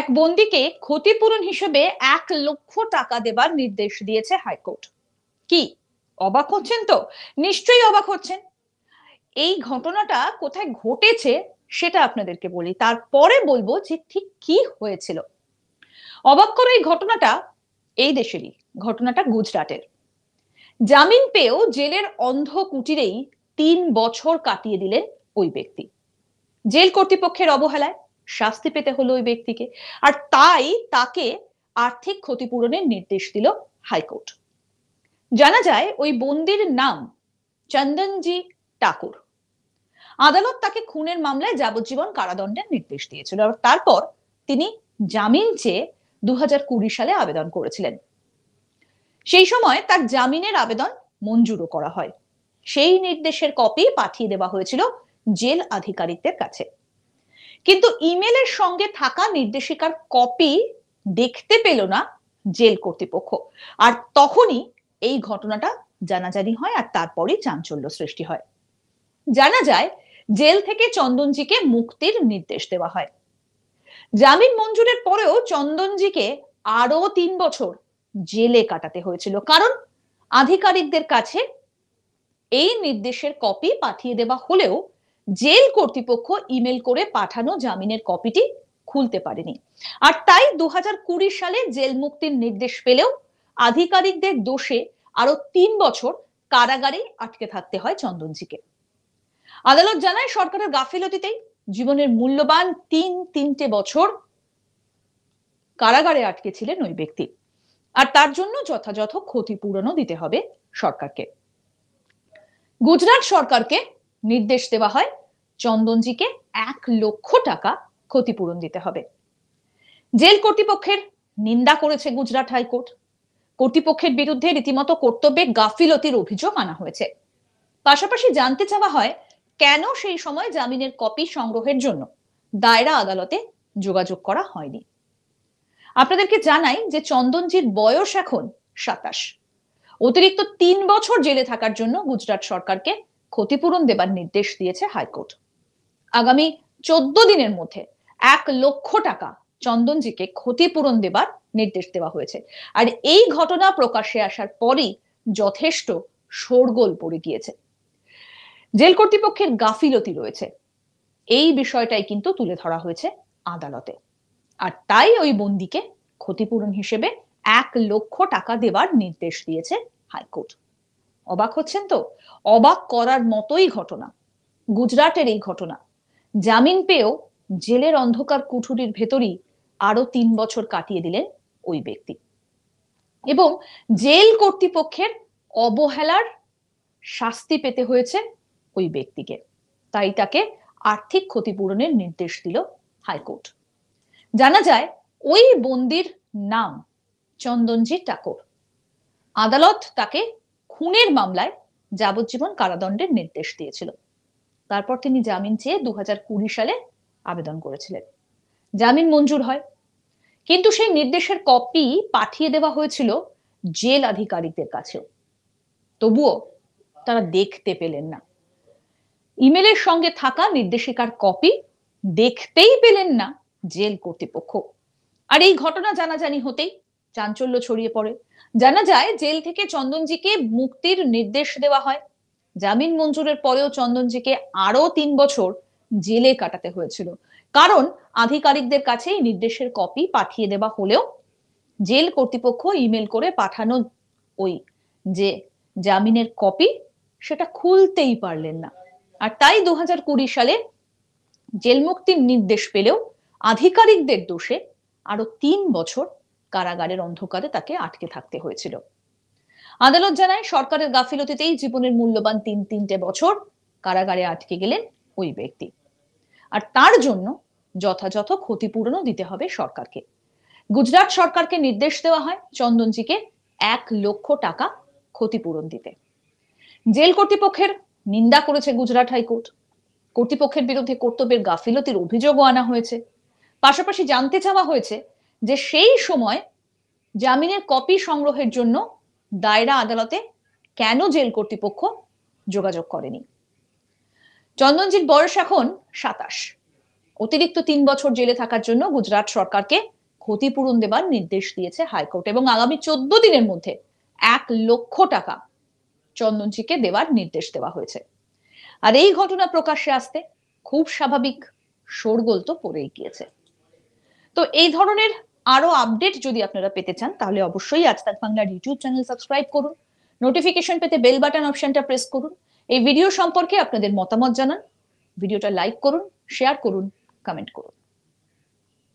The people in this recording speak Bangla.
এক বন্দিকে ক্ষতিপূরণ হিসেবে এক লক্ষ টাকা দেবার নির্দেশ দিয়েছে হাইকোর্ট কি অবাক হচ্ছেন তো নিশ্চয়ই অবাক হচ্ছেন এই ঘটনাটা কোথায় ঘটেছে সেটা আপনাদেরকে বলি তারপরে বলবো যে ঠিক কি হয়েছিল অবাক করে এই ঘটনাটা এই দেশেরই ঘটনাটা গুজরাটের জামিন পেয়েও জেলের অন্ধ কুটিরেই তিন বছর কাটিয়ে দিলেন ওই ব্যক্তি জেল কর্তৃপক্ষের অবহেলায় শাস্তি পেতে হলো ওই ব্যক্তিকে আর তাই তাকে আর্থিক ক্ষতিপূরণের নির্দেশ দিল হাইকোর্ট জানা যায় ওই বন্দির নাম চন্দনজি ঠাকুর আদালত তাকে খুনের মামলায় যাবজ্জীবন কারাদণ্ডের নির্দেশ দিয়েছিল আর তারপর তিনি জামিন চেয়ে দু সালে আবেদন করেছিলেন সেই সময় তার জামিনের আবেদন মঞ্জুরও করা হয় সেই নির্দেশের কপি পাঠিয়ে দেওয়া হয়েছিল জেল আধিকারিকদের কাছে কিন্তু ইমেলের সঙ্গে থাকা নির্দেশিকার কপি দেখতে পেল না জেল কর্তৃপক্ষ আর তখনই এই ঘটনাটা জানাজানি হয় আর তারপরে চাঞ্চল্য সৃষ্টি হয় জানা যায় জেল থেকে চন্দনজিকে মুক্তির নির্দেশ দেওয়া হয় জামিন মঞ্জুরের পরেও চন্দনজিকে আরো তিন বছর জেলে কাটাতে হয়েছিল কারণ আধিকারিকদের কাছে এই নির্দেশের কপি পাঠিয়ে দেওয়া হলেও জেল কর্তৃপক্ষ ইমেল করে পাঠানো জামিনের কপিটি খুলতে পারেনি আর তাই দু সালে জেল মুক্তির নির্দেশ পেলেও আধিকারিকদের দোষে আরো তিন বছর কারাগারে আটকে থাকতে হয় চন্দনজিকে আদালত জানায় সরকারের গাফিলতিতেই জীবনের মূল্যবান তিন তিনটে বছর কারাগারে আটকে ছিলেন ওই ব্যক্তি আর তার জন্য যথাযথ ক্ষতিপূরণও দিতে হবে সরকারকে গুজরাট সরকারকে নির্দেশ দেওয়া হয় চন্দনজিকে এক লক্ষ টাকা ক্ষতিপূরণ দিতে হবে জেল কর্তৃপক্ষের নিন্দা করেছে গুজরাট হাইকোর্ট কর্তৃপক্ষের বিরুদ্ধে রীতিমতো কর্তব্যে গাফিলতির অভিযোগ আনা হয়েছে পাশাপাশি জানতে চাওয়া হয় কেন সেই সময় জামিনের কপি সংগ্রহের জন্য দায়রা আদালতে যোগাযোগ করা হয়নি আপনাদেরকে জানাই যে চন্দনজির বয়স এখন সাতাশ অতিরিক্ত তিন বছর জেলে থাকার জন্য গুজরাট সরকারকে ক্ষতিপূরণ দেবার নির্দেশ দিয়েছে হাইকোর্ট আগামী চোদ্দ দিনের মধ্যে এক লক্ষ টাকা চন্দনজিকে ক্ষতিপূরণ দেবার নির্দেশ দেওয়া হয়েছে আর এই ঘটনা প্রকাশে আসার পরই যথেষ্ট শোরগোল পড়ে গিয়েছে জেল কর্তৃপক্ষের গাফিলতি রয়েছে এই বিষয়টাই কিন্তু তুলে ধরা হয়েছে আদালতে আর তাই ওই বন্দিকে ক্ষতিপূরণ হিসেবে এক লক্ষ টাকা দেওয়ার নির্দেশ দিয়েছে হাইকোর্ট অবাক হচ্ছেন তো অবাক করার মতোই ঘটনা গুজরাটের এই ঘটনা জামিন পেয়েও জেলের অন্ধকার কুঠুরির ভেতরই আরো তিন বছর কাটিয়ে দিলেন ওই ব্যক্তি এবং জেল কর্তৃপক্ষের অবহেলার শাস্তি পেতে হয়েছে ওই ব্যক্তিকে তাই তাকে আর্থিক ক্ষতিপূরণের নির্দেশ দিল হাইকোর্ট জানা যায় ওই বন্দির নাম চন্দনজি ঠাকুর আদালত তাকে খুনের মামলায় যাবজ্জীবন কারাদণ্ডের নির্দেশ দিয়েছিল তারপর তিনি জামিন চেয়ে দু সালে আবেদন করেছিলেন জামিন মঞ্জুর হয় কিন্তু সেই নির্দেশের কপি পাঠিয়ে দেওয়া হয়েছিল জেল আধিকারিকদের কাছেও তবুও তারা দেখতে পেলেন না ইমেলের সঙ্গে থাকা নির্দেশিকার কপি দেখতেই পেলেন না জেল কর্তৃপক্ষ আর এই ঘটনা জানাজানি হতেই চাঞ্চল্য ছড়িয়ে পড়ে জানা যায় জেল থেকে চন্দনজিকে মুক্তির নির্দেশ দেওয়া হয় জামিন মঞ্জুরের পরেও চন্দনজিকে আরো তিন বছর জেলে কাটাতে হয়েছিল কারণ আধিকারিকদের কাছে নির্দেশের কপি পাঠিয়ে দেওয়া হলেও জেল কর্তৃপক্ষ ইমেল করে পাঠানো ওই যে জামিনের কপি সেটা খুলতেই পারলেন না আর তাই দু সালে জেল মুক্তির নির্দেশ পেলেও আধিকারিকদের দোষে আরো তিন বছর কারাগারের অন্ধকারে তাকে আটকে থাকতে হয়েছিল আদালত জানায় সরকারের গাফিলতিতেই জীবনের মূল্যবান তিন তিনটে বছর কারাগারে আটকে গেলেন ওই ব্যক্তি আর তার জন্য যথাযথ ক্ষতিপূরণও দিতে হবে সরকারকে গুজরাট সরকারকে নির্দেশ দেওয়া হয় চন্দনজিকে এক লক্ষ টাকা ক্ষতিপূরণ দিতে জেল কর্তৃপক্ষের নিন্দা করেছে গুজরাট হাইকোর্ট কর্তৃপক্ষের বিরুদ্ধে কর্তব্যের গাফিলতির অভিযোগও আনা হয়েছে পাশাপাশি জানতে চাওয়া হয়েছে যে সেই সময় জামিনের কপি সংগ্রহের জন্য দায়রা আদালতে কেন জেল কর্তৃপক্ষ যোগাযোগ করেনি চন্দনজির বয়স এখন সাতাশ অতিরিক্ত তিন বছর জেলে থাকার জন্য গুজরাট সরকারকে ক্ষতিপূরণ দেবার নির্দেশ দিয়েছে হাইকোর্ট এবং আগামী চোদ্দ দিনের মধ্যে এক লক্ষ টাকা চন্দনজিকে দেওয়ার নির্দেশ দেওয়া হয়েছে আর এই ঘটনা প্রকাশ্যে আসতে খুব স্বাভাবিক শোরগোল তো পড়েই গিয়েছে তো এই ধরনের আরো আপডেট যদি আপনারা পেতে চান তাহলে অবশ্যই আজতাক বাংলার ইউটিউব চ্যানেল সাবস্ক্রাইব করুন নোটিফিকেশন পেতে বেল বাটন অপশনটা প্রেস করুন এই ভিডিও সম্পর্কে আপনাদের মতামত জানান ভিডিওটা লাইক করুন শেয়ার করুন কমেন্ট করুন